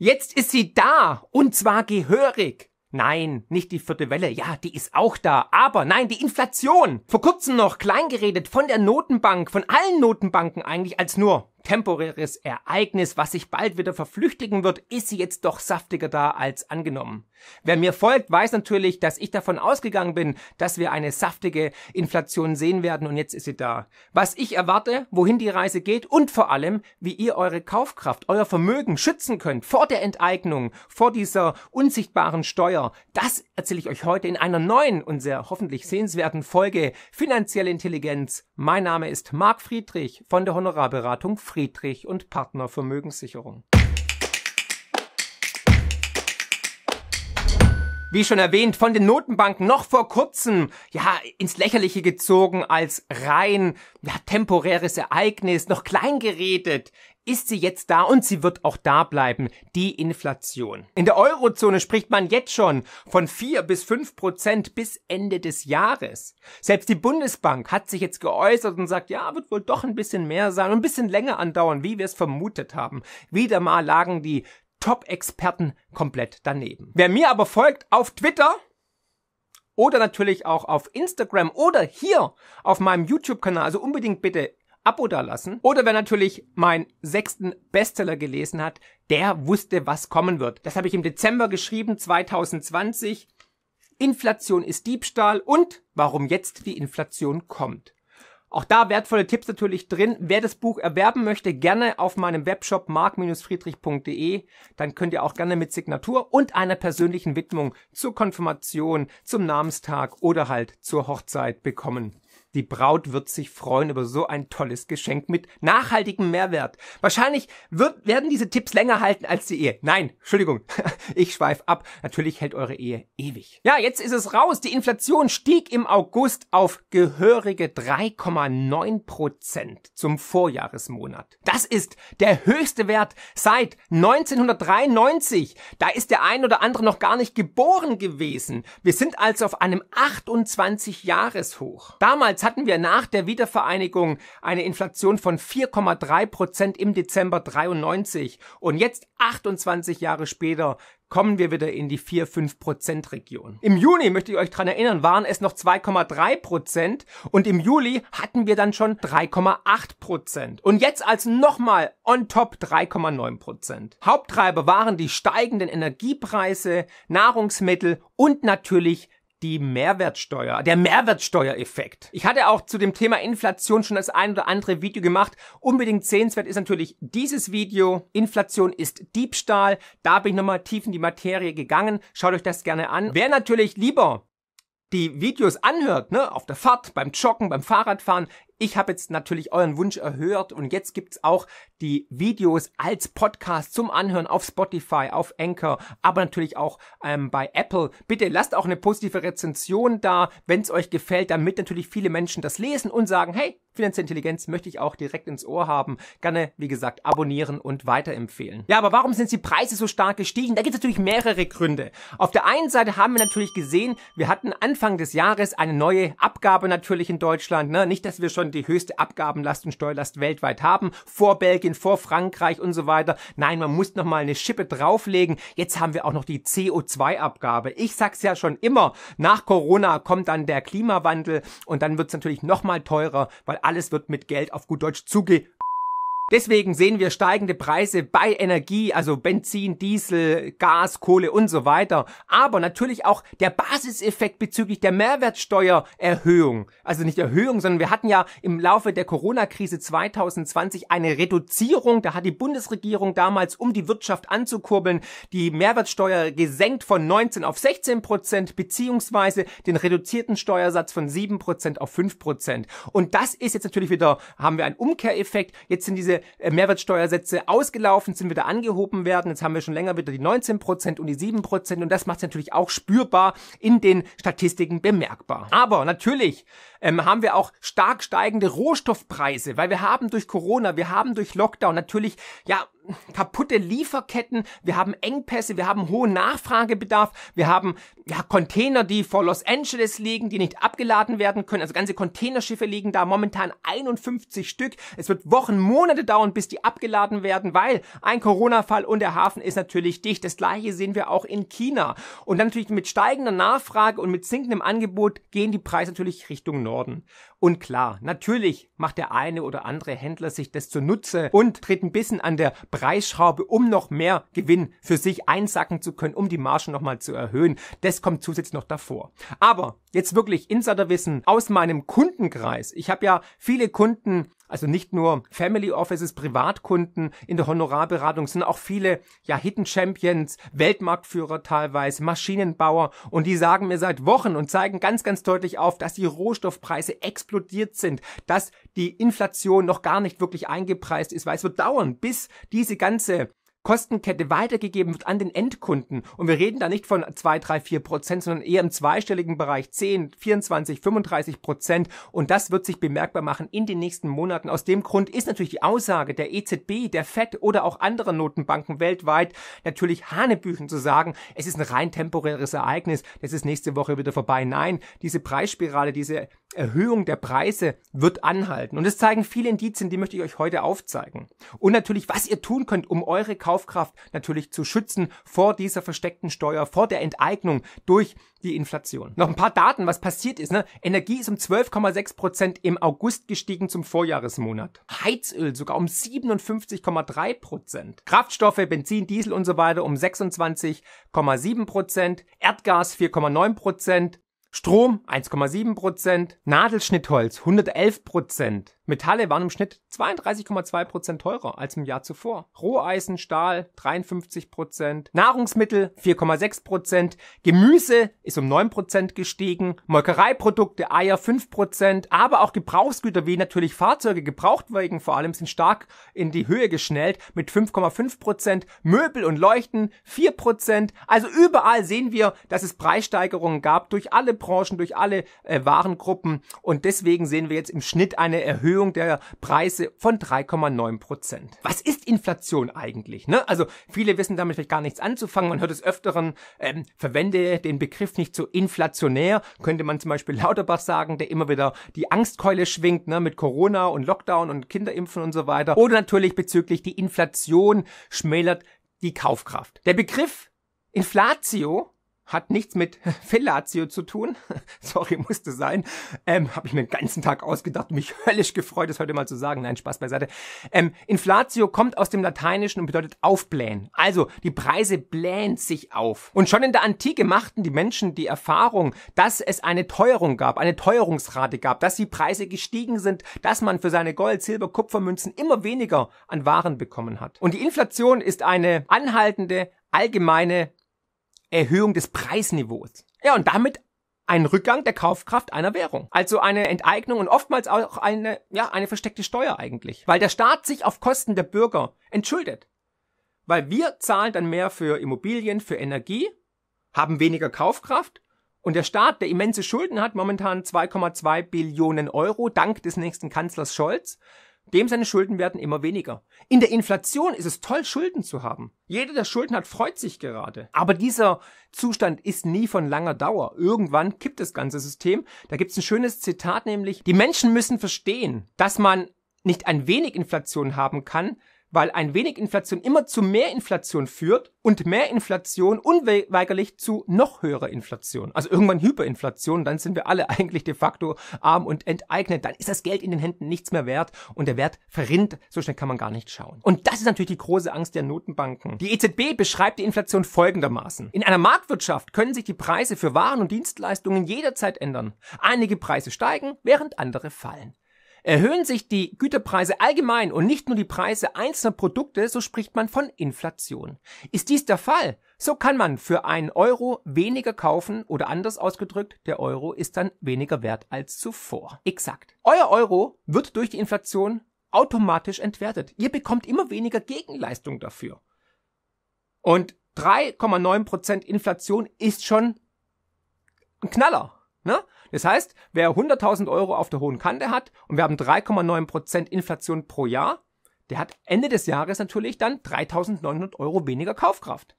Jetzt ist sie da, und zwar gehörig. Nein, nicht die vierte Welle, ja, die ist auch da, aber nein, die Inflation. Vor kurzem noch kleingeredet von der Notenbank, von allen Notenbanken eigentlich als nur temporäres Ereignis, was sich bald wieder verflüchtigen wird, ist sie jetzt doch saftiger da als angenommen. Wer mir folgt, weiß natürlich, dass ich davon ausgegangen bin, dass wir eine saftige Inflation sehen werden und jetzt ist sie da. Was ich erwarte, wohin die Reise geht und vor allem, wie ihr eure Kaufkraft, euer Vermögen schützen könnt vor der Enteignung, vor dieser unsichtbaren Steuer, das erzähle ich euch heute in einer neuen und sehr hoffentlich sehenswerten Folge Finanzielle Intelligenz. Mein Name ist Marc Friedrich von der Honorarberatung Friedrich und Partner Vermögenssicherung. wie schon erwähnt, von den Notenbanken noch vor kurzem, ja, ins Lächerliche gezogen als rein, ja, temporäres Ereignis, noch klein geredet ist sie jetzt da und sie wird auch da bleiben, die Inflation. In der Eurozone spricht man jetzt schon von vier bis fünf Prozent bis Ende des Jahres. Selbst die Bundesbank hat sich jetzt geäußert und sagt, ja, wird wohl doch ein bisschen mehr sein, ein bisschen länger andauern, wie wir es vermutet haben. Wieder mal lagen die Top-Experten komplett daneben. Wer mir aber folgt auf Twitter, oder natürlich auch auf Instagram oder hier auf meinem YouTube-Kanal. Also unbedingt bitte Abo dalassen. Oder wer natürlich meinen sechsten Bestseller gelesen hat, der wusste, was kommen wird. Das habe ich im Dezember geschrieben, 2020. Inflation ist Diebstahl und warum jetzt die Inflation kommt. Auch da wertvolle Tipps natürlich drin. Wer das Buch erwerben möchte, gerne auf meinem Webshop mark-friedrich.de. Dann könnt ihr auch gerne mit Signatur und einer persönlichen Widmung zur Konfirmation, zum Namenstag oder halt zur Hochzeit bekommen die Braut wird sich freuen über so ein tolles Geschenk mit nachhaltigem Mehrwert. Wahrscheinlich wird, werden diese Tipps länger halten als die Ehe. Nein, Entschuldigung, ich schweife ab. Natürlich hält eure Ehe ewig. Ja, jetzt ist es raus. Die Inflation stieg im August auf gehörige 3,9 Prozent zum Vorjahresmonat. Das ist der höchste Wert seit 1993. Da ist der ein oder andere noch gar nicht geboren gewesen. Wir sind also auf einem 28-Jahres-Hoch. Damals Jetzt hatten wir nach der Wiedervereinigung eine Inflation von 4,3 Prozent im Dezember 93 und jetzt 28 Jahre später kommen wir wieder in die 4-5%-Region. Im Juni, möchte ich euch dran erinnern, waren es noch 2,3% und im Juli hatten wir dann schon 3,8%. Und jetzt als nochmal on top 3,9%. Haupttreiber waren die steigenden Energiepreise, Nahrungsmittel und natürlich die Mehrwertsteuer, der Mehrwertsteuereffekt. Ich hatte auch zu dem Thema Inflation schon das ein oder andere Video gemacht. Unbedingt sehenswert ist natürlich dieses Video. Inflation ist Diebstahl. Da bin ich nochmal tief in die Materie gegangen. Schaut euch das gerne an. Wer natürlich lieber die Videos anhört, ne, auf der Fahrt, beim Joggen, beim Fahrradfahren, ich habe jetzt natürlich euren Wunsch erhört und jetzt gibt's auch die Videos als Podcast zum Anhören auf Spotify, auf Anchor, aber natürlich auch ähm, bei Apple. Bitte lasst auch eine positive Rezension da, wenn's euch gefällt, damit natürlich viele Menschen das lesen und sagen, hey, Finanzielle Intelligenz möchte ich auch direkt ins Ohr haben. Gerne, wie gesagt, abonnieren und weiterempfehlen. Ja, aber warum sind die Preise so stark gestiegen? Da gibt es natürlich mehrere Gründe. Auf der einen Seite haben wir natürlich gesehen, wir hatten Anfang des Jahres eine neue Abgabe natürlich in Deutschland. Ne? Nicht, dass wir schon die höchste Abgabenlast und Steuerlast weltweit haben. Vor Belgien, vor Frankreich und so weiter. Nein, man muss nochmal eine Schippe drauflegen. Jetzt haben wir auch noch die CO2-Abgabe. Ich sag's ja schon immer, nach Corona kommt dann der Klimawandel und dann wird's natürlich nochmal teurer, weil alles wird mit Geld auf gut Deutsch zuge Deswegen sehen wir steigende Preise bei Energie, also Benzin, Diesel, Gas, Kohle und so weiter. Aber natürlich auch der Basiseffekt bezüglich der Mehrwertsteuererhöhung. Also nicht Erhöhung, sondern wir hatten ja im Laufe der Corona-Krise 2020 eine Reduzierung. Da hat die Bundesregierung damals, um die Wirtschaft anzukurbeln, die Mehrwertsteuer gesenkt von 19 auf 16 Prozent, beziehungsweise den reduzierten Steuersatz von 7 Prozent auf 5 Prozent. Und das ist jetzt natürlich wieder, haben wir einen Umkehreffekt. Jetzt sind diese äh, Mehrwertsteuersätze ausgelaufen sind, wieder angehoben werden. Jetzt haben wir schon länger wieder die 19% und die 7% und das macht es natürlich auch spürbar in den Statistiken bemerkbar. Aber natürlich ähm, haben wir auch stark steigende Rohstoffpreise, weil wir haben durch Corona, wir haben durch Lockdown natürlich, ja, kaputte Lieferketten, wir haben Engpässe, wir haben hohen Nachfragebedarf, wir haben ja, Container, die vor Los Angeles liegen, die nicht abgeladen werden können. Also ganze Containerschiffe liegen da momentan 51 Stück. Es wird Wochen, Monate dauern, bis die abgeladen werden, weil ein Corona-Fall und der Hafen ist natürlich dicht. Das gleiche sehen wir auch in China. Und dann natürlich mit steigender Nachfrage und mit sinkendem Angebot gehen die Preise natürlich Richtung Norden. Und klar, natürlich macht der eine oder andere Händler sich das zunutze und tritt ein bisschen an der Preisschraube, um noch mehr Gewinn für sich einsacken zu können, um die Margen nochmal zu erhöhen. Das kommt zusätzlich noch davor. Aber jetzt wirklich Insiderwissen aus meinem Kundenkreis. Ich habe ja viele Kunden, also nicht nur Family Offices, Privatkunden in der Honorarberatung sind auch viele ja Hidden Champions, Weltmarktführer teilweise, Maschinenbauer und die sagen mir seit Wochen und zeigen ganz ganz deutlich auf, dass die Rohstoffpreise explodiert sind, dass die Inflation noch gar nicht wirklich eingepreist ist, weil es wird dauern, bis diese ganze Kostenkette weitergegeben wird an den Endkunden. Und wir reden da nicht von 2, 3, 4 Prozent, sondern eher im zweistelligen Bereich 10, 24, 35 Prozent. Und das wird sich bemerkbar machen in den nächsten Monaten. Aus dem Grund ist natürlich die Aussage der EZB, der FED oder auch anderer Notenbanken weltweit natürlich Hanebüchen zu sagen, es ist ein rein temporäres Ereignis, das ist nächste Woche wieder vorbei. Nein, diese Preisspirale, diese Erhöhung der Preise wird anhalten. Und es zeigen viele Indizien, die möchte ich euch heute aufzeigen. Und natürlich, was ihr tun könnt, um eure Kaufkraft natürlich zu schützen vor dieser versteckten Steuer, vor der Enteignung durch die Inflation. Noch ein paar Daten, was passiert ist. Ne? Energie ist um 12,6 Prozent im August gestiegen zum Vorjahresmonat. Heizöl sogar um 57,3 Prozent. Kraftstoffe, Benzin, Diesel und so weiter um 26,7 Prozent. Erdgas 4,9 Prozent. Strom 1,7%, Nadelschnittholz 111%, Metalle waren im Schnitt 32,2% teurer als im Jahr zuvor. Roheisen, Stahl 53%, Nahrungsmittel 4,6%, Gemüse ist um 9% gestiegen, Molkereiprodukte, Eier 5%, aber auch Gebrauchsgüter wie natürlich Fahrzeuge, Gebrauchtwagen vor allem sind stark in die Höhe geschnellt mit 5,5%, Möbel und Leuchten 4%. Also überall sehen wir, dass es Preissteigerungen gab durch alle Branchen, durch alle äh, Warengruppen und deswegen sehen wir jetzt im Schnitt eine Erhöhung Erhöhung der Preise von 3,9 Prozent. Was ist Inflation eigentlich? Ne? Also viele wissen damit vielleicht gar nichts anzufangen. Man hört es öfteren, ähm, verwende den Begriff nicht so inflationär. Könnte man zum Beispiel Lauterbach sagen, der immer wieder die Angstkeule schwingt ne, mit Corona und Lockdown und Kinderimpfen und so weiter. Oder natürlich bezüglich die Inflation schmälert die Kaufkraft. Der Begriff Inflatio hat nichts mit Fellatio zu tun. Sorry, musste sein. Ähm, Habe ich mir den ganzen Tag ausgedacht, und mich höllisch gefreut, das heute mal zu sagen. Nein, Spaß beiseite. Ähm, Inflatio kommt aus dem Lateinischen und bedeutet aufblähen. Also, die Preise blähen sich auf. Und schon in der Antike machten die Menschen die Erfahrung, dass es eine Teuerung gab, eine Teuerungsrate gab, dass die Preise gestiegen sind, dass man für seine Gold, Silber, Kupfermünzen immer weniger an Waren bekommen hat. Und die Inflation ist eine anhaltende, allgemeine Erhöhung des Preisniveaus. Ja, und damit ein Rückgang der Kaufkraft einer Währung. Also eine Enteignung und oftmals auch eine, ja, eine versteckte Steuer eigentlich. Weil der Staat sich auf Kosten der Bürger entschuldet. Weil wir zahlen dann mehr für Immobilien, für Energie, haben weniger Kaufkraft und der Staat, der immense Schulden hat, momentan 2,2 Billionen Euro, dank des nächsten Kanzlers Scholz, dem seine Schulden werden immer weniger. In der Inflation ist es toll, Schulden zu haben. Jeder, der Schulden hat, freut sich gerade. Aber dieser Zustand ist nie von langer Dauer. Irgendwann kippt das ganze System. Da gibt es ein schönes Zitat, nämlich, die Menschen müssen verstehen, dass man nicht ein wenig Inflation haben kann, weil ein wenig Inflation immer zu mehr Inflation führt und mehr Inflation unweigerlich zu noch höherer Inflation. Also irgendwann Hyperinflation, dann sind wir alle eigentlich de facto arm und enteignet. Dann ist das Geld in den Händen nichts mehr wert und der Wert verrinnt. So schnell kann man gar nicht schauen. Und das ist natürlich die große Angst der Notenbanken. Die EZB beschreibt die Inflation folgendermaßen. In einer Marktwirtschaft können sich die Preise für Waren und Dienstleistungen jederzeit ändern. Einige Preise steigen, während andere fallen. Erhöhen sich die Güterpreise allgemein und nicht nur die Preise einzelner Produkte, so spricht man von Inflation. Ist dies der Fall, so kann man für einen Euro weniger kaufen oder anders ausgedrückt, der Euro ist dann weniger wert als zuvor. Exakt. Euer Euro wird durch die Inflation automatisch entwertet. Ihr bekommt immer weniger Gegenleistung dafür. Und 3,9% Inflation ist schon ein Knaller. Ne? Das heißt, wer 100.000 Euro auf der hohen Kante hat und wir haben 3,9% Inflation pro Jahr, der hat Ende des Jahres natürlich dann 3.900 Euro weniger Kaufkraft.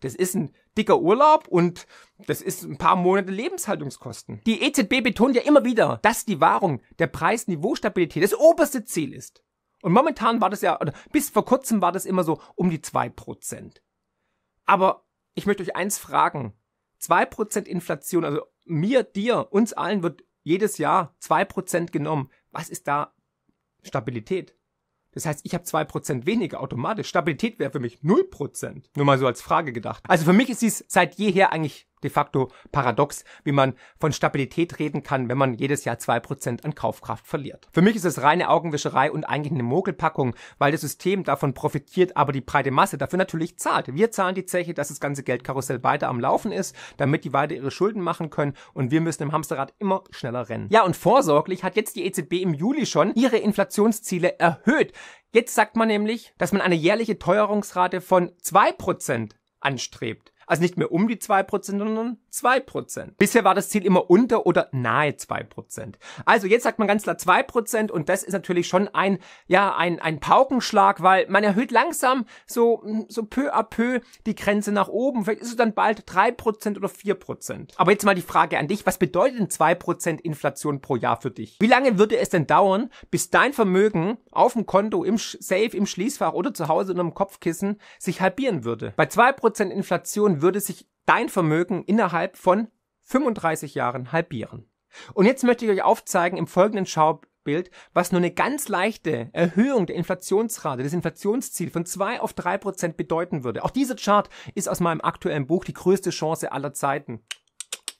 Das ist ein dicker Urlaub und das ist ein paar Monate Lebenshaltungskosten. Die EZB betont ja immer wieder, dass die Wahrung der Preisniveaustabilität das oberste Ziel ist. Und momentan war das ja, oder bis vor kurzem war das immer so um die 2%. Aber ich möchte euch eins fragen. 2% Inflation, also mir, dir, uns allen wird jedes Jahr zwei Prozent genommen. Was ist da Stabilität? Das heißt, ich habe zwei Prozent weniger automatisch. Stabilität wäre für mich 0%. Nur mal so als Frage gedacht. Also für mich ist dies seit jeher eigentlich de facto paradox, wie man von Stabilität reden kann, wenn man jedes Jahr 2% an Kaufkraft verliert. Für mich ist es reine Augenwischerei und eigentlich eine Mogelpackung, weil das System davon profitiert, aber die breite Masse dafür natürlich zahlt. Wir zahlen die Zeche, dass das ganze Geldkarussell weiter am Laufen ist, damit die weiter ihre Schulden machen können und wir müssen im Hamsterrad immer schneller rennen. Ja, und vorsorglich hat jetzt die EZB im Juli schon ihre Inflationsziele erhöht. Jetzt sagt man nämlich, dass man eine jährliche Teuerungsrate von 2% anstrebt. Also nicht mehr um die 2%, sondern 2%. Bisher war das Ziel immer unter oder nahe 2%. Also jetzt sagt man ganz klar 2% und das ist natürlich schon ein, ja, ein, ein Paukenschlag, weil man erhöht langsam so, so peu à peu die Grenze nach oben. Vielleicht ist es dann bald 3% oder 4%. Aber jetzt mal die Frage an dich. Was bedeutet denn 2% Inflation pro Jahr für dich? Wie lange würde es denn dauern, bis dein Vermögen auf dem Konto, im Safe, im Schließfach oder zu Hause in einem Kopfkissen sich halbieren würde? Bei 2% Inflation würde sich dein Vermögen innerhalb von 35 Jahren halbieren. Und jetzt möchte ich euch aufzeigen im folgenden Schaubild, was nur eine ganz leichte Erhöhung der Inflationsrate, des Inflationsziels von zwei auf drei Prozent bedeuten würde. Auch dieser Chart ist aus meinem aktuellen Buch die größte Chance aller Zeiten.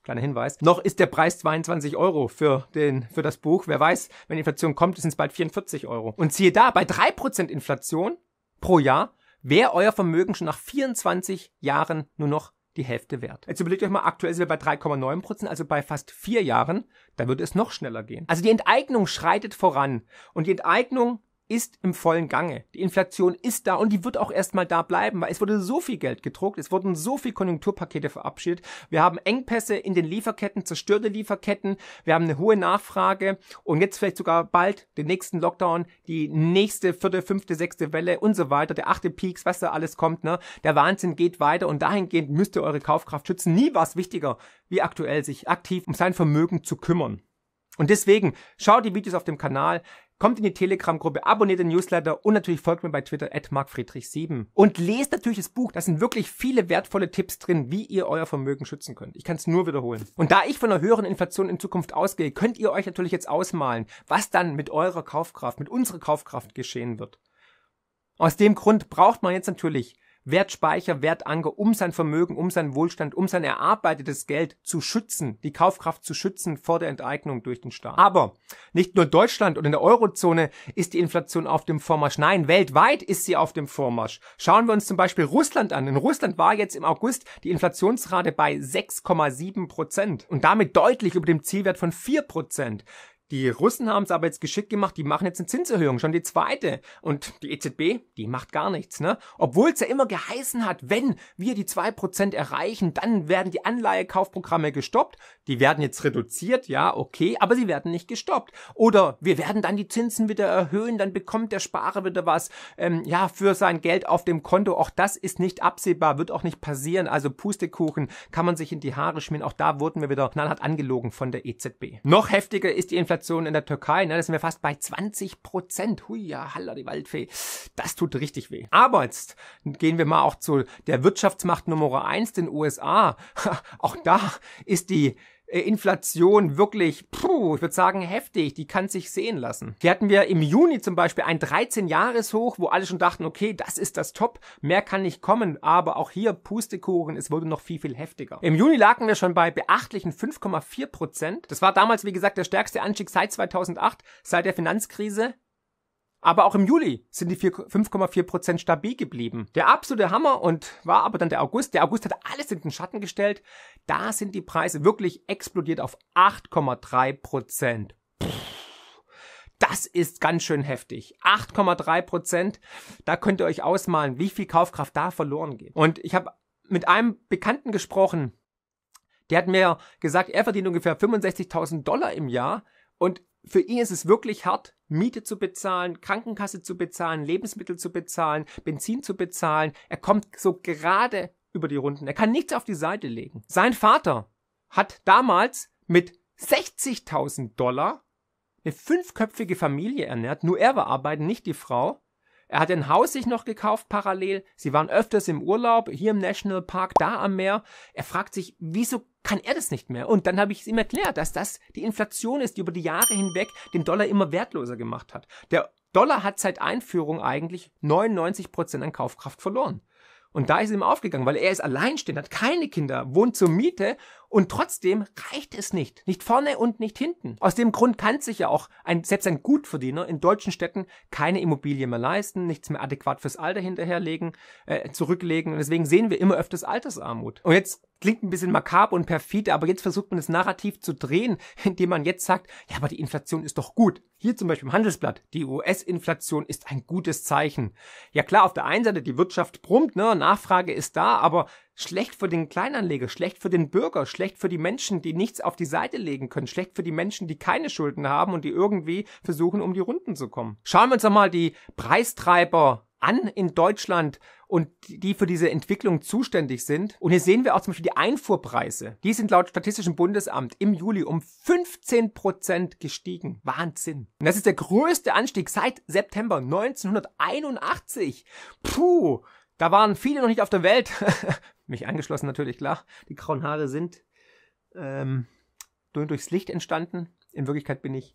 Kleiner Hinweis. Noch ist der Preis 22 Euro für, den, für das Buch. Wer weiß, wenn die Inflation kommt, sind es bald 44 Euro. Und siehe da, bei drei Prozent Inflation pro Jahr wäre euer Vermögen schon nach 24 Jahren nur noch die Hälfte wert. Jetzt überlegt euch mal, aktuell sind wir bei 3,9 also bei fast vier Jahren, da würde es noch schneller gehen. Also die Enteignung schreitet voran und die Enteignung ist im vollen Gange. Die Inflation ist da und die wird auch erstmal da bleiben, weil es wurde so viel Geld gedruckt, es wurden so viel Konjunkturpakete verabschiedet. Wir haben Engpässe in den Lieferketten, zerstörte Lieferketten, wir haben eine hohe Nachfrage und jetzt vielleicht sogar bald den nächsten Lockdown, die nächste vierte, fünfte, sechste Welle und so weiter, der achte Peaks, was da alles kommt, ne? Der Wahnsinn geht weiter und dahingehend müsst ihr eure Kaufkraft schützen. Nie war es wichtiger, wie aktuell sich aktiv um sein Vermögen zu kümmern. Und deswegen, schaut die Videos auf dem Kanal, Kommt in die Telegram-Gruppe, abonniert den Newsletter und natürlich folgt mir bei Twitter at markfriedrich7. Und lest natürlich das Buch, da sind wirklich viele wertvolle Tipps drin, wie ihr euer Vermögen schützen könnt. Ich kann es nur wiederholen. Und da ich von einer höheren Inflation in Zukunft ausgehe, könnt ihr euch natürlich jetzt ausmalen, was dann mit eurer Kaufkraft, mit unserer Kaufkraft geschehen wird. Aus dem Grund braucht man jetzt natürlich Wertspeicher, Wertanker, um sein Vermögen, um sein Wohlstand, um sein erarbeitetes Geld zu schützen, die Kaufkraft zu schützen vor der Enteignung durch den Staat. Aber nicht nur Deutschland und in der Eurozone ist die Inflation auf dem Vormarsch. Nein, weltweit ist sie auf dem Vormarsch. Schauen wir uns zum Beispiel Russland an. In Russland war jetzt im August die Inflationsrate bei 6,7 Prozent und damit deutlich über dem Zielwert von 4 Prozent. Die Russen haben es aber jetzt geschickt gemacht, die machen jetzt eine Zinserhöhung, schon die zweite. Und die EZB, die macht gar nichts, ne? Obwohl es ja immer geheißen hat, wenn wir die zwei Prozent erreichen, dann werden die Anleihekaufprogramme gestoppt. Die werden jetzt reduziert, ja, okay, aber sie werden nicht gestoppt. Oder wir werden dann die Zinsen wieder erhöhen, dann bekommt der Sparer wieder was, ähm, ja, für sein Geld auf dem Konto. Auch das ist nicht absehbar, wird auch nicht passieren. Also Pustekuchen kann man sich in die Haare schmieren. Auch da wurden wir wieder knallhart angelogen von der EZB. Noch heftiger ist die Inflation Intensivstationen in der Türkei, ne, das sind wir fast bei 20 Prozent. Huja, halla die Waldfee. Das tut richtig weh. Aber jetzt gehen wir mal auch zu der Wirtschaftsmacht Nummer 1, den USA. auch da ist die äh, Inflation wirklich, puh, ich würde sagen, heftig, die kann sich sehen lassen. Hier hatten wir im Juni zum Beispiel ein 13-Jahres-Hoch, wo alle schon dachten, okay, das ist das Top, mehr kann nicht kommen, aber auch hier Pustekuchen, es wurde noch viel, viel heftiger. Im Juni lagen wir schon bei beachtlichen 5,4 Prozent. Das war damals, wie gesagt, der stärkste Anstieg seit 2008, seit der Finanzkrise. Aber auch im Juli sind die 5,4% stabil geblieben. Der absolute Hammer und war aber dann der August. Der August hat alles in den Schatten gestellt. Da sind die Preise wirklich explodiert auf 8,3%. Das ist ganz schön heftig. 8,3 Da könnt ihr euch ausmalen, wie viel Kaufkraft da verloren geht. Und ich habe mit einem Bekannten gesprochen, der hat mir gesagt, er verdient ungefähr 65.000 Dollar im Jahr und für ihn ist es wirklich hart, Miete zu bezahlen, Krankenkasse zu bezahlen, Lebensmittel zu bezahlen, Benzin zu bezahlen. Er kommt so gerade über die Runden. Er kann nichts auf die Seite legen. Sein Vater hat damals mit 60.000 Dollar eine fünfköpfige Familie ernährt. Nur er war arbeiten, nicht die Frau. Er hat ein Haus sich noch gekauft parallel. Sie waren öfters im Urlaub, hier im Nationalpark, da am Meer. Er fragt sich, wieso kann er das nicht mehr? Und dann habe ich es ihm erklärt, dass das die Inflation ist, die über die Jahre hinweg den Dollar immer wertloser gemacht hat. Der Dollar hat seit Einführung eigentlich 99 Prozent an Kaufkraft verloren. Und da ist ihm aufgegangen, weil er ist alleinstehend, hat keine Kinder, wohnt zur Miete und trotzdem reicht es nicht. Nicht vorne und nicht hinten. Aus dem Grund kann sich ja auch ein, selbst ein Gutverdiener in deutschen Städten keine Immobilie mehr leisten, nichts mehr adäquat fürs Alter hinterherlegen, äh, zurücklegen. Und deswegen sehen wir immer öfters Altersarmut. Und jetzt klingt ein bisschen makab und perfide, aber jetzt versucht man das Narrativ zu drehen, indem man jetzt sagt, ja, aber die Inflation ist doch gut. Hier zum Beispiel im Handelsblatt, die US-Inflation ist ein gutes Zeichen. Ja klar, auf der einen Seite die Wirtschaft brummt, ne, Nachfrage ist da, aber Schlecht für den Kleinanleger, schlecht für den Bürger, schlecht für die Menschen, die nichts auf die Seite legen können, schlecht für die Menschen, die keine Schulden haben und die irgendwie versuchen, um die Runden zu kommen. Schauen wir uns doch mal die Preistreiber an in Deutschland und die für diese Entwicklung zuständig sind. Und hier sehen wir auch zum Beispiel die Einfuhrpreise. Die sind laut Statistischem Bundesamt im Juli um 15 Prozent gestiegen. Wahnsinn. Und das ist der größte Anstieg seit September 1981. Puh, da waren viele noch nicht auf der Welt. Mich angeschlossen natürlich, klar. Die grauen Haare sind ähm, durchs Licht entstanden. In Wirklichkeit bin ich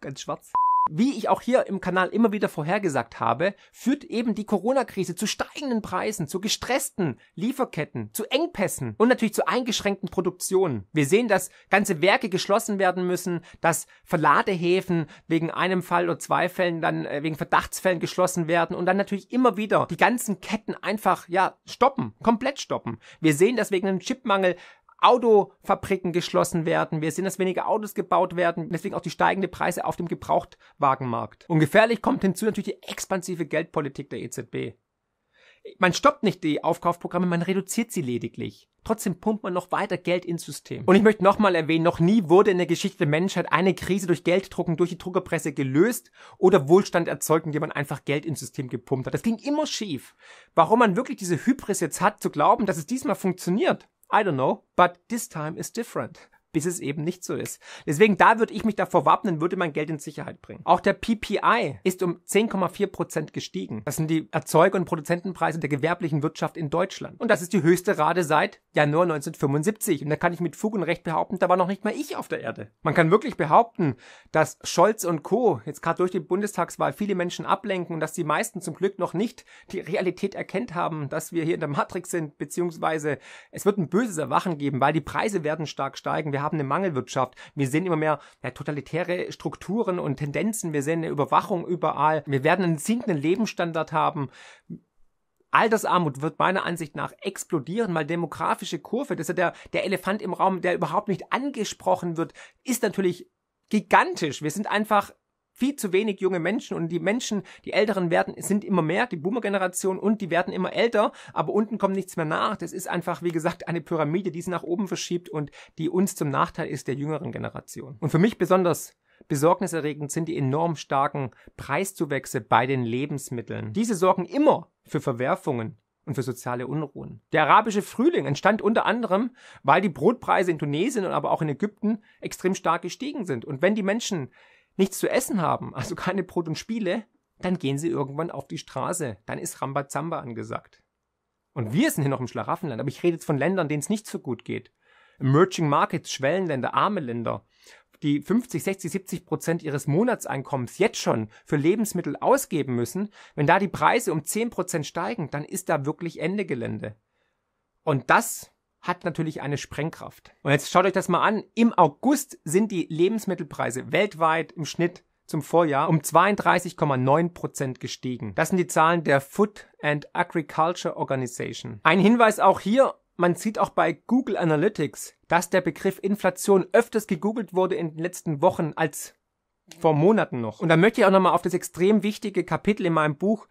ganz schwarz. Wie ich auch hier im Kanal immer wieder vorhergesagt habe, führt eben die Corona-Krise zu steigenden Preisen, zu gestressten Lieferketten, zu Engpässen und natürlich zu eingeschränkten Produktionen. Wir sehen, dass ganze Werke geschlossen werden müssen, dass Verladehäfen wegen einem Fall oder zwei Fällen dann äh, wegen Verdachtsfällen geschlossen werden und dann natürlich immer wieder die ganzen Ketten einfach ja stoppen, komplett stoppen. Wir sehen, dass wegen einem Chipmangel Autofabriken geschlossen werden. Wir sehen, dass weniger Autos gebaut werden, deswegen auch die steigende Preise auf dem Gebrauchtwagenmarkt. Und gefährlich kommt hinzu natürlich die expansive Geldpolitik der EZB. Man stoppt nicht die Aufkaufprogramme, man reduziert sie lediglich. Trotzdem pumpt man noch weiter Geld ins System. Und ich möchte nochmal erwähnen, noch nie wurde in der Geschichte der Menschheit eine Krise durch Gelddrucken durch die Druckerpresse gelöst oder Wohlstand erzeugt, indem man einfach Geld ins System gepumpt hat. Das ging immer schief. Warum man wirklich diese Hybris jetzt hat, zu glauben, dass es diesmal funktioniert, I don't know, but this time is different. bis es eben nicht so ist. Deswegen, da würde ich mich davor wappnen, würde mein Geld in Sicherheit bringen. Auch der PPI ist um 10,4 Prozent gestiegen. Das sind die Erzeuger- und Produzentenpreise der gewerblichen Wirtschaft in Deutschland. Und das ist die höchste Rate seit Januar 1975. Und da kann ich mit Fug und Recht behaupten, da war noch nicht mal ich auf der Erde. Man kann wirklich behaupten, dass Scholz und Co. jetzt gerade durch die Bundestagswahl viele Menschen ablenken und dass die meisten zum Glück noch nicht die Realität erkennt haben, dass wir hier in der Matrix sind, beziehungsweise es wird ein böses Erwachen geben, weil die Preise werden stark steigen. Wir haben eine Mangelwirtschaft. Wir sehen immer mehr ja, totalitäre Strukturen und Tendenzen. Wir sehen eine Überwachung überall. Wir werden einen sinkenden Lebensstandard haben. Altersarmut wird meiner Ansicht nach explodieren, mal demografische Kurve, das ist ja der, der Elefant im Raum, der überhaupt nicht angesprochen wird, ist natürlich gigantisch. Wir sind einfach viel zu wenig junge Menschen und die Menschen, die Älteren werden, sind immer mehr, die Boomer-Generation und die werden immer älter, aber unten kommt nichts mehr nach. Das ist einfach, wie gesagt, eine Pyramide, die sie nach oben verschiebt und die uns zum Nachteil ist der jüngeren Generation. Und für mich besonders Besorgniserregend sind die enorm starken Preiszuwächse bei den Lebensmitteln. Diese sorgen immer für Verwerfungen und für soziale Unruhen. Der arabische Frühling entstand unter anderem, weil die Brotpreise in Tunesien und aber auch in Ägypten extrem stark gestiegen sind. Und wenn die Menschen nichts zu essen haben, also keine Brot und Spiele, dann gehen sie irgendwann auf die Straße. Dann ist Rambazamba angesagt. Und wir sind hier noch im Schlaraffenland, aber ich rede jetzt von Ländern, denen es nicht so gut geht. Emerging Markets, Schwellenländer, arme Länder, die 50, 60, 70 Prozent ihres Monatseinkommens jetzt schon für Lebensmittel ausgeben müssen, wenn da die Preise um 10 Prozent steigen, dann ist da wirklich Ende Gelände. Und das hat natürlich eine Sprengkraft. Und jetzt schaut euch das mal an. Im August sind die Lebensmittelpreise weltweit im Schnitt zum Vorjahr um 32,9 Prozent gestiegen. Das sind die Zahlen der Food and Agriculture Organization. Ein Hinweis auch hier, man sieht auch bei Google Analytics, dass der Begriff Inflation öfters gegoogelt wurde in den letzten Wochen als vor Monaten noch. Und da möchte ich auch nochmal auf das extrem wichtige Kapitel in meinem Buch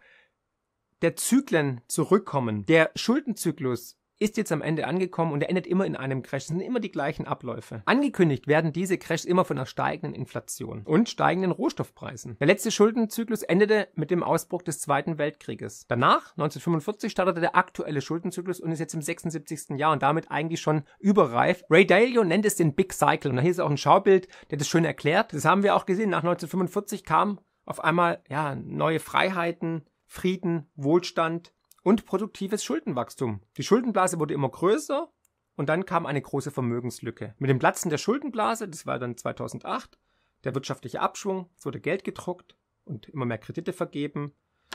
der Zyklen zurückkommen. Der Schuldenzyklus ist jetzt am Ende angekommen und er endet immer in einem Crash. Es sind immer die gleichen Abläufe. Angekündigt werden diese Crashs immer von einer steigenden Inflation und steigenden Rohstoffpreisen. Der letzte Schuldenzyklus endete mit dem Ausbruch des Zweiten Weltkrieges. Danach, 1945, startete der aktuelle Schuldenzyklus und ist jetzt im 76. Jahr und damit eigentlich schon überreif. Ray Dalio nennt es den Big Cycle und hier ist auch ein Schaubild, der das schön erklärt. Das haben wir auch gesehen. Nach 1945 kam auf einmal ja neue Freiheiten, Frieden, Wohlstand, und produktives Schuldenwachstum. Die Schuldenblase wurde immer größer und dann kam eine große Vermögenslücke. Mit dem Platzen der Schuldenblase, das war dann 2008, der wirtschaftliche Abschwung, es wurde Geld gedruckt und immer mehr Kredite vergeben.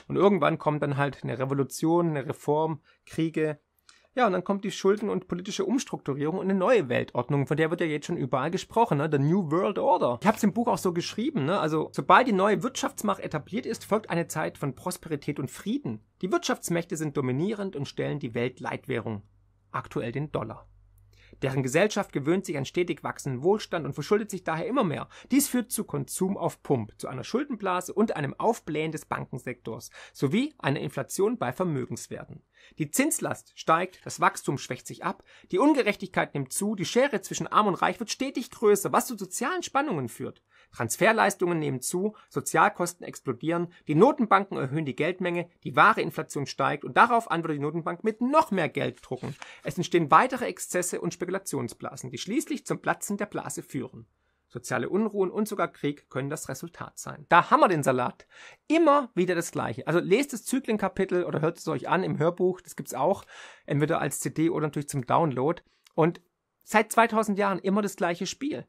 Und irgendwann kommt dann halt eine Revolution, eine Reform, Kriege ja, und dann kommt die Schulden- und politische Umstrukturierung und eine neue Weltordnung, von der wird ja jetzt schon überall gesprochen, ne? The New World Order. Ich habe es im Buch auch so geschrieben, ne? Also, sobald die neue Wirtschaftsmacht etabliert ist, folgt eine Zeit von Prosperität und Frieden. Die Wirtschaftsmächte sind dominierend und stellen die Weltleitwährung, aktuell den Dollar. Deren Gesellschaft gewöhnt sich an stetig wachsenden Wohlstand und verschuldet sich daher immer mehr. Dies führt zu Konsum auf Pump, zu einer Schuldenblase und einem Aufblähen des Bankensektors sowie einer Inflation bei Vermögenswerten. Die Zinslast steigt, das Wachstum schwächt sich ab, die Ungerechtigkeit nimmt zu, die Schere zwischen Arm und Reich wird stetig größer, was zu sozialen Spannungen führt. Transferleistungen nehmen zu, Sozialkosten explodieren, die Notenbanken erhöhen die Geldmenge, die wahre Inflation steigt und darauf antwortet die Notenbank mit noch mehr Geld drucken. Es entstehen weitere Exzesse und Spekulationsblasen, die schließlich zum Platzen der Blase führen. Soziale Unruhen und sogar Krieg können das Resultat sein. Da haben wir den Salat. Immer wieder das Gleiche. Also lest das Zyklenkapitel oder hört es euch an im Hörbuch. Das gibt's auch. Entweder als CD oder natürlich zum Download. Und seit 2000 Jahren immer das gleiche Spiel.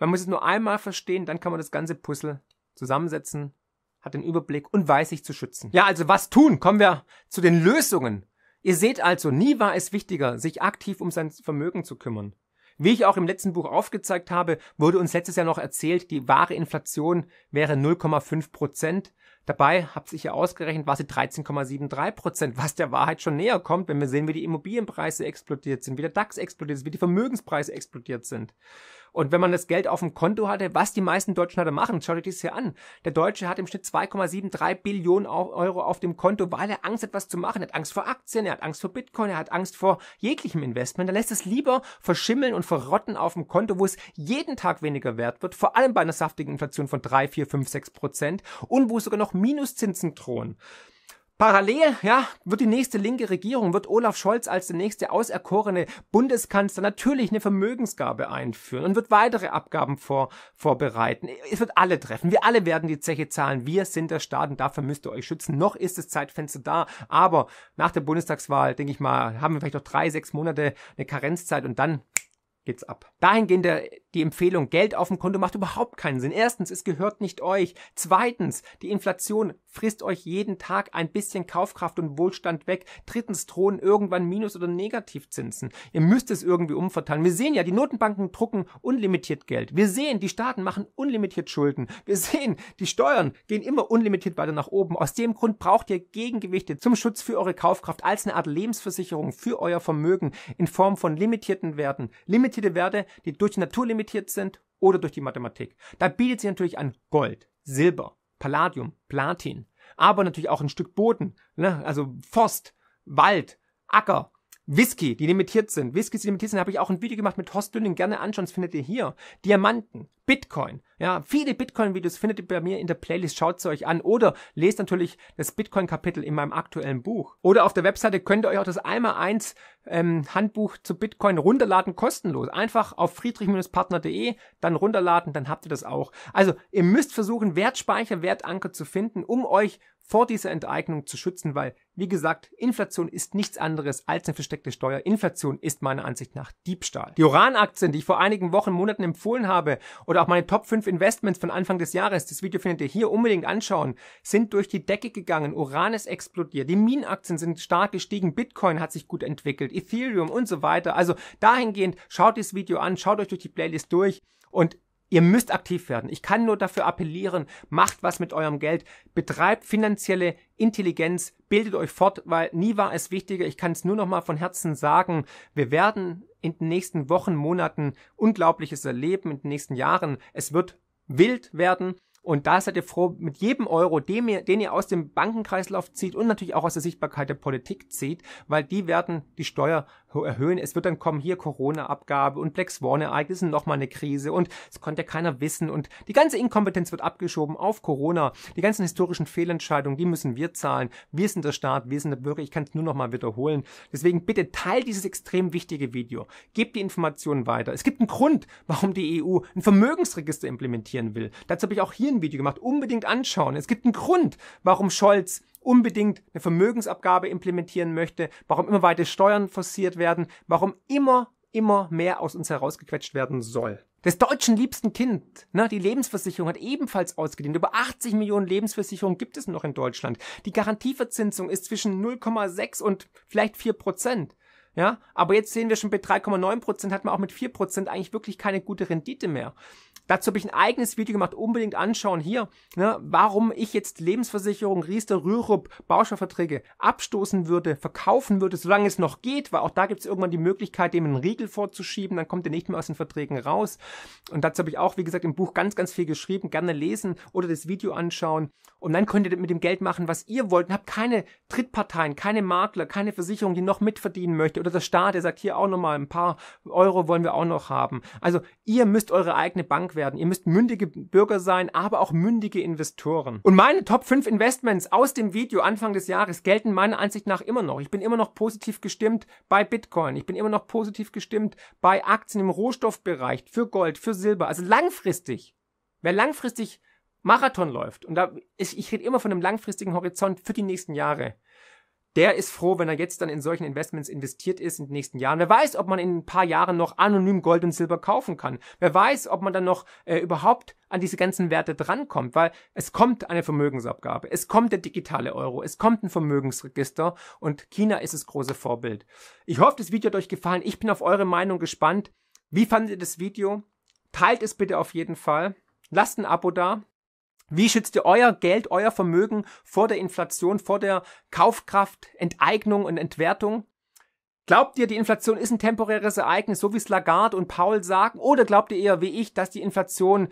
Man muss es nur einmal verstehen, dann kann man das ganze Puzzle zusammensetzen, hat den Überblick und weiß sich zu schützen. Ja, also was tun? Kommen wir zu den Lösungen. Ihr seht also, nie war es wichtiger, sich aktiv um sein Vermögen zu kümmern. Wie ich auch im letzten Buch aufgezeigt habe, wurde uns letztes Jahr noch erzählt, die wahre Inflation wäre 0,5 Prozent. Dabei habe ich ja ausgerechnet, war sie 13,73 Prozent, was der Wahrheit schon näher kommt, wenn wir sehen, wie die Immobilienpreise explodiert sind, wie der DAX explodiert ist, wie die Vermögenspreise explodiert sind. Und wenn man das Geld auf dem Konto hatte, was die meisten Deutschen heute machen, schaut euch das hier an. Der Deutsche hat im Schnitt 2,73 Billionen Euro auf dem Konto, weil er Angst hat, was zu machen. Er hat Angst vor Aktien, er hat Angst vor Bitcoin, er hat Angst vor jeglichem Investment. Dann lässt es lieber verschimmeln und verrotten auf dem Konto, wo es jeden Tag weniger wert wird, vor allem bei einer saftigen Inflation von 3, 4, 5, 6 Prozent und wo sogar noch Minuszinsen drohen. Parallel, ja, wird die nächste linke Regierung, wird Olaf Scholz als der nächste auserkorene Bundeskanzler natürlich eine Vermögensgabe einführen und wird weitere Abgaben vor, vorbereiten. Es wird alle treffen. Wir alle werden die Zeche zahlen. Wir sind der Staat und dafür müsst ihr euch schützen. Noch ist das Zeitfenster da. Aber nach der Bundestagswahl, denke ich mal, haben wir vielleicht noch drei, sechs Monate eine Karenzzeit und dann geht's ab. Dahingehend der, äh, die Empfehlung, Geld auf dem Konto macht überhaupt keinen Sinn. Erstens, es gehört nicht euch. Zweitens, die Inflation frisst euch jeden Tag ein bisschen Kaufkraft und Wohlstand weg. Drittens, drohen irgendwann Minus- oder Negativzinsen. Ihr müsst es irgendwie umverteilen. Wir sehen ja, die Notenbanken drucken unlimitiert Geld. Wir sehen, die Staaten machen unlimitiert Schulden. Wir sehen, die Steuern gehen immer unlimitiert weiter nach oben. Aus dem Grund braucht ihr Gegengewichte zum Schutz für eure Kaufkraft als eine Art Lebensversicherung für euer Vermögen in Form von limitierten Werten, limitierten limitierte Werte, die durch die Natur limitiert sind oder durch die Mathematik. Da bietet sich natürlich an Gold, Silber, Palladium, Platin, aber natürlich auch ein Stück Boden, ne? also Forst, Wald, Acker, Whisky, die limitiert sind. Whiskys, die limitiert sind, habe ich auch ein Video gemacht mit Horst Dünning. Gerne anschauen, das findet ihr hier. Diamanten, Bitcoin. Ja, viele Bitcoin-Videos findet ihr bei mir in der Playlist. Schaut sie euch an. Oder lest natürlich das Bitcoin-Kapitel in meinem aktuellen Buch. Oder auf der Webseite könnt ihr euch auch das 1x1 ähm, Handbuch zu Bitcoin runterladen, kostenlos. Einfach auf friedrich-partner.de, dann runterladen, dann habt ihr das auch. Also, ihr müsst versuchen, Wertspeicher, Wertanker zu finden, um euch vor dieser Enteignung zu schützen, weil, wie gesagt, Inflation ist nichts anderes als eine versteckte Steuer. Inflation ist meiner Ansicht nach Diebstahl. Die Uran-Aktien, die ich vor einigen Wochen, Monaten empfohlen habe oder auch meine Top 5 Investments von Anfang des Jahres, das Video findet ihr hier unbedingt anschauen, sind durch die Decke gegangen. Uran ist explodiert. Die Minenaktien sind stark gestiegen. Bitcoin hat sich gut entwickelt. Ethereum und so weiter. Also dahingehend schaut dieses Video an, schaut euch durch die Playlist durch und Ihr müsst aktiv werden. Ich kann nur dafür appellieren, macht was mit eurem Geld, betreibt finanzielle Intelligenz, bildet euch fort, weil nie war es wichtiger. Ich kann es nur noch mal von Herzen sagen. Wir werden in den nächsten Wochen, Monaten Unglaubliches erleben, in den nächsten Jahren. Es wird wild werden. Und da seid ihr froh mit jedem Euro, den ihr, den ihr aus dem Bankenkreislauf zieht und natürlich auch aus der Sichtbarkeit der Politik zieht, weil die werden die Steuer erhöhen. Es wird dann kommen hier Corona-Abgabe und Black swan ereignisse nochmal eine Krise und es konnte keiner wissen und die ganze Inkompetenz wird abgeschoben auf Corona. Die ganzen historischen Fehlentscheidungen, die müssen wir zahlen. Wir sind der Staat, wir sind der Bürger. Ich kann es nur nochmal wiederholen. Deswegen bitte teilt dieses extrem wichtige Video. Gebt die Informationen weiter. Es gibt einen Grund, warum die EU ein Vermögensregister implementieren will. Dazu habe ich auch hier Familienvideo gemacht. Unbedingt anschauen. Es gibt einen Grund, warum Scholz unbedingt eine Vermögensabgabe implementieren möchte, warum immer weiter Steuern forciert werden, warum immer, immer mehr aus uns herausgequetscht werden soll. Des deutschen liebsten Kind, ne, die Lebensversicherung hat ebenfalls ausgedient. Über 80 Millionen Lebensversicherungen gibt es noch in Deutschland. Die Garantieverzinsung ist zwischen 0,6 und vielleicht 4 Prozent. Ja, aber jetzt sehen wir schon bei 3,9 Prozent hat man auch mit 4 Prozent eigentlich wirklich keine gute Rendite mehr. Dazu habe ich ein eigenes Video gemacht, unbedingt anschauen hier, ne, warum ich jetzt Lebensversicherung, Riester, Rürup, Bauschauverträge abstoßen würde, verkaufen würde, solange es noch geht, weil auch da gibt es irgendwann die Möglichkeit, dem einen Riegel vorzuschieben, dann kommt er nicht mehr aus den Verträgen raus. Und dazu habe ich auch, wie gesagt, im Buch ganz, ganz viel geschrieben, gerne lesen oder das Video anschauen. Und dann könnt ihr mit dem Geld machen, was ihr wollt und habt keine Drittparteien, keine Makler, keine Versicherung, die noch mitverdienen möchte oder der Staat, der sagt, hier auch nochmal ein paar Euro wollen wir auch noch haben. Also ihr müsst eure eigene Bank Erfolg werden. Ihr müsst mündige Bürger sein, aber auch mündige Investoren. Und meine Top 5 Investments aus dem Video Anfang des Jahres gelten meiner Ansicht nach immer noch. Ich bin immer noch positiv gestimmt bei Bitcoin. Ich bin immer noch positiv gestimmt bei Aktien im Rohstoffbereich, für Gold, für Silber. Also langfristig. Wer langfristig Marathon läuft, und da ist, ich rede immer von einem langfristigen Horizont für die nächsten Jahre, der ist froh, wenn er jetzt dann in solchen Investments investiert ist in den nächsten Jahren. Wer weiß, ob man in ein paar Jahren noch anonym Gold und Silber kaufen kann. Wer weiß, ob man dann noch äh, überhaupt an diese ganzen Werte drankommt, weil es kommt eine Vermögensabgabe, es kommt der digitale Euro, es kommt ein Vermögensregister und China ist das große Vorbild. Ich hoffe, das Video hat euch gefallen. Ich bin auf eure Meinung gespannt. Wie fandet ihr das Video? Teilt es bitte auf jeden Fall. Lasst ein Abo da. Wie schützt ihr euer Geld, euer Vermögen vor der Inflation, vor der Kaufkraft, Enteignung und Entwertung? Glaubt ihr, die Inflation ist ein temporäres Ereignis, so wie es Lagarde und Paul sagen? Oder glaubt ihr eher wie ich, dass die Inflation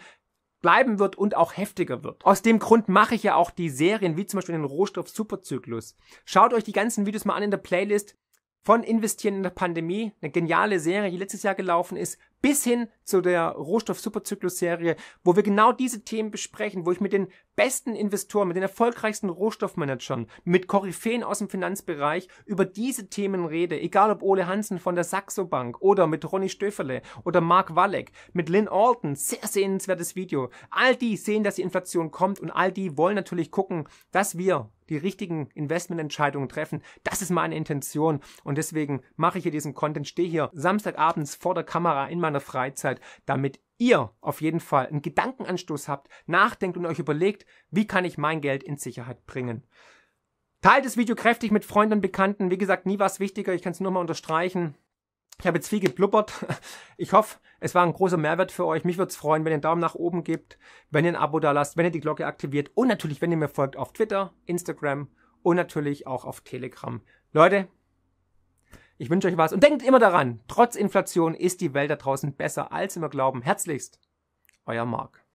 bleiben wird und auch heftiger wird. Aus dem Grund mache ich ja auch die Serien, wie zum Beispiel den Rohstoff Superzyklus. Schaut euch die ganzen Videos mal an in der Playlist von Investieren in der Pandemie, eine geniale Serie, die letztes Jahr gelaufen ist, bis hin zu der Rohstoff-Superzyklus-Serie, wo wir genau diese Themen besprechen, wo ich mit den besten Investoren, mit den erfolgreichsten Rohstoffmanagern, mit Koryphäen aus dem Finanzbereich über diese Themen rede, egal ob Ole Hansen von der Saxo Bank oder mit Ronny Stöferle oder Mark Walleck, mit Lynn Alton, sehr sehenswertes Video. All die sehen, dass die Inflation kommt und all die wollen natürlich gucken, dass wir die richtigen Investmententscheidungen treffen. Das ist meine Intention und deswegen mache ich hier diesen Content, stehe hier Samstagabends vor der Kamera in meinem meiner Freizeit, damit ihr auf jeden Fall einen Gedankenanstoß habt, nachdenkt und euch überlegt, wie kann ich mein Geld in Sicherheit bringen. Teilt das Video kräftig mit Freunden und Bekannten. Wie gesagt, nie was wichtiger. Ich kann es nur mal unterstreichen. Ich habe jetzt viel geblubbert. Ich hoffe, es war ein großer Mehrwert für euch. Mich würde es freuen, wenn ihr einen Daumen nach oben gebt, wenn ihr ein Abo da lasst, wenn ihr die Glocke aktiviert und natürlich, wenn ihr mir folgt auf Twitter, Instagram und natürlich auch auf Telegram. Leute, ich wünsche euch was und denkt immer daran, trotz Inflation ist die Welt da draußen besser, als wir glauben. Herzlichst, euer Marc.